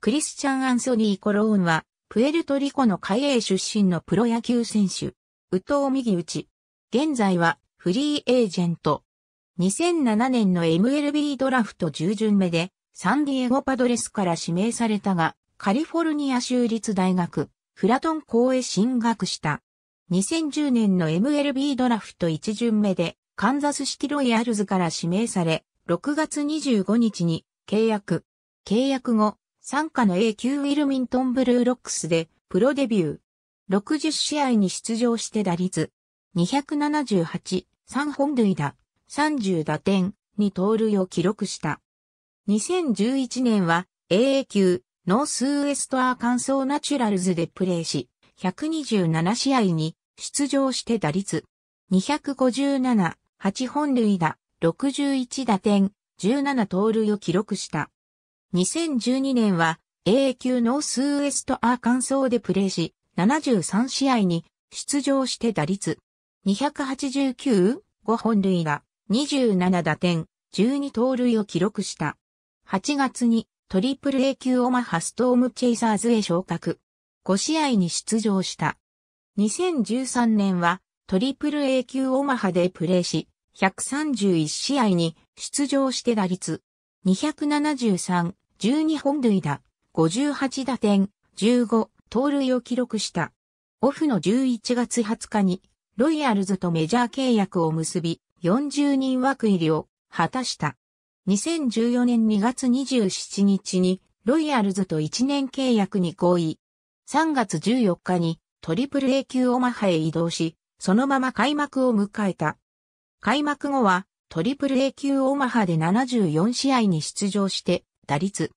クリスチャン・アンソニー・コローンは、プエルトリコの海英出身のプロ野球選手、宇藤右打ち。現在は、フリーエージェント。2007年の MLB ドラフト10巡目で、サンディエゴパドレスから指名されたが、カリフォルニア州立大学、フラトン校へ進学した。2010年の MLB ドラフト1巡目で、カンザスシティロイヤルズから指名され、6月25日に契約。契約後、参加の A 級ウィルミントンブルーロックスでプロデビュー。60試合に出場して打率278、3本塁打、30打点、2盗塁を記録した。2011年は AA 級ノースウエストアーカンソーナチュラルズでプレーし、127試合に出場して打率257、8本塁打、61打点、17盗塁を記録した。2012年は AA 級ノースウエストアーカンソーでプレーし、73試合に出場して打率289、5本塁打、27打点、12盗塁を記録した。8月にトリプル A 級オマハストームチェイサーズへ昇格。5試合に出場した。2013年はトリプル A 級オマハでプレーし、131試合に出場して打率273、12本塁打、58打点、15、盗塁を記録した。オフの11月20日に、ロイヤルズとメジャー契約を結び、40人枠入りを果たした。2014年2月27日に、ロイヤルズと1年契約に合意。3月14日に、トリプル A 級オマハへ移動し、そのまま開幕を迎えた。開幕後は、トリプル A 級オマハで74試合に出場して、打率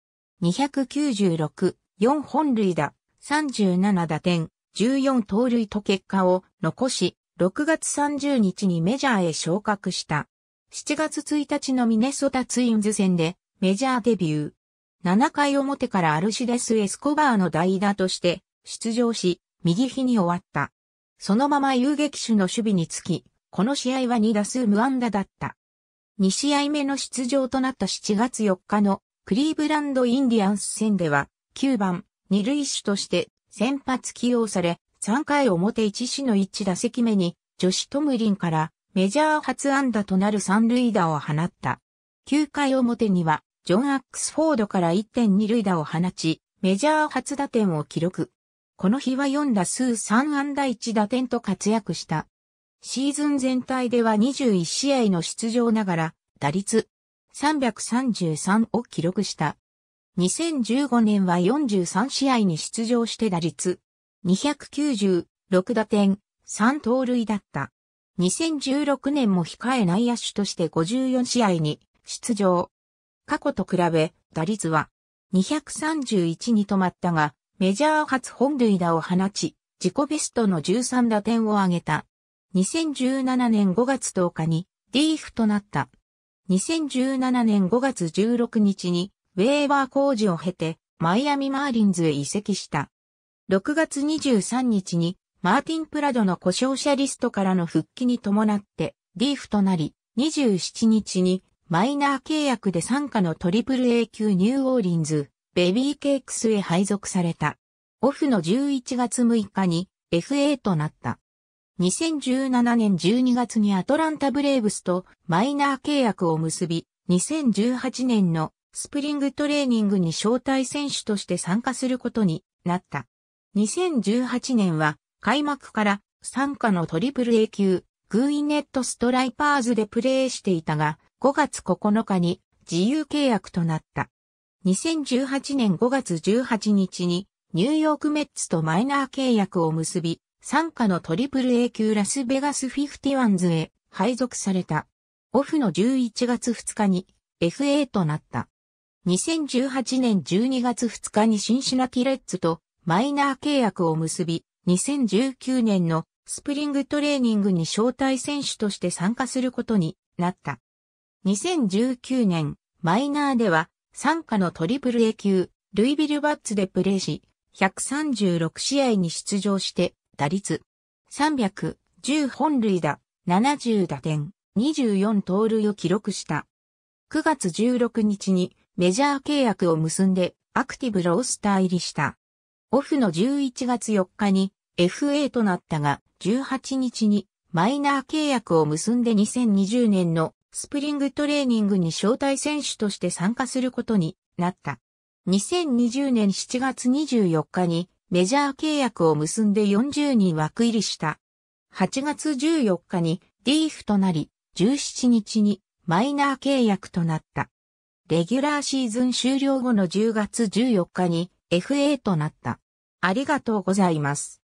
296、4本塁打、37打点、14盗塁と結果を残し、6月30日にメジャーへ昇格した。7月1日のミネソタツインズ戦でメジャーデビュー。7回表からアルシデス・エスコバーの代打として出場し、右日に終わった。そのまま遊撃手の守備につき、この試合は2打数無安打だった。2試合目の出場となった7月4日のクリーブランドインディアンス戦では9番二塁手として先発起用され3回表1死の1打席目に女子トムリンからメジャー初安打となる三塁打を放った。9回表にはジョン・アックスフォードから1.2塁打を放ちメジャー初打点を記録。この日は4打数3安打1打点と活躍した。シーズン全体では21試合の出場ながら、打率333を記録した。2015年は43試合に出場して打率296打点3盗塁だった。2016年も控え内野手として54試合に出場。過去と比べ打率は231に止まったが、メジャー初本塁打を放ち、自己ベストの13打点を挙げた。2017年5月10日にリーフとなった。2017年5月16日にウェーバー工事を経てマイアミマーリンズへ移籍した。6月23日にマーティン・プラドの故障者リストからの復帰に伴ってリーフとなり、27日にマイナー契約で参加のトリプル A 級ニューオーリンズ、ベビーケークスへ配属された。オフの11月6日に FA となった。2017年12月にアトランタブレーブスとマイナー契約を結び、2018年のスプリングトレーニングに招待選手として参加することになった。2018年は開幕から参加のトリプル A 級、グーイネットストライパーズでプレーしていたが、5月9日に自由契約となった。2018年5月18日にニューヨークメッツとマイナー契約を結び、参加のトリプル A 級ラスベガスフィフティワンズへ配属された。オフの11月2日に FA となった。2018年12月2日にシンシナティレッツとマイナー契約を結び、2019年のスプリングトレーニングに招待選手として参加することになった。2019年、マイナーでは、参加のトリプル A 級、ルイビルバッツでプレーし、136試合に出場して、打率。3 10本塁打、70打点、24盗塁を記録した。9月16日にメジャー契約を結んでアクティブロースター入りした。オフの11月4日に FA となったが18日にマイナー契約を結んで2020年のスプリングトレーニングに招待選手として参加することになった。2020年7月24日にメジャー契約を結んで40人枠入りした。8月14日にリーフとなり、17日にマイナー契約となった。レギュラーシーズン終了後の10月14日に FA となった。ありがとうございます。